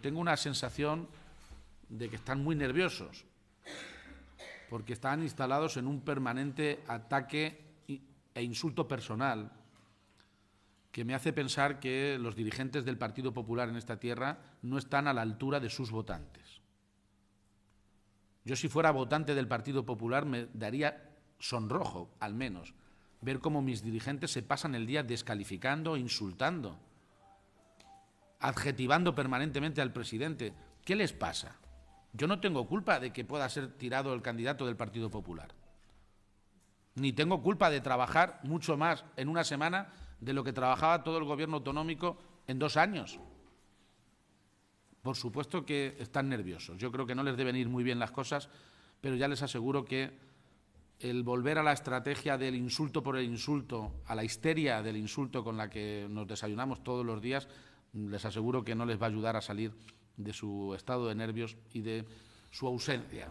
Tengo una sensación de que están muy nerviosos, porque están instalados en un permanente ataque e insulto personal que me hace pensar que los dirigentes del Partido Popular en esta tierra no están a la altura de sus votantes. Yo si fuera votante del Partido Popular me daría sonrojo, al menos, ver cómo mis dirigentes se pasan el día descalificando, insultando adjetivando permanentemente al presidente. ¿Qué les pasa? Yo no tengo culpa de que pueda ser tirado el candidato del Partido Popular. Ni tengo culpa de trabajar mucho más en una semana de lo que trabajaba todo el gobierno autonómico en dos años. Por supuesto que están nerviosos. Yo creo que no les deben ir muy bien las cosas, pero ya les aseguro que el volver a la estrategia del insulto por el insulto, a la histeria del insulto con la que nos desayunamos todos los días, les aseguro que no les va a ayudar a salir de su estado de nervios y de su ausencia.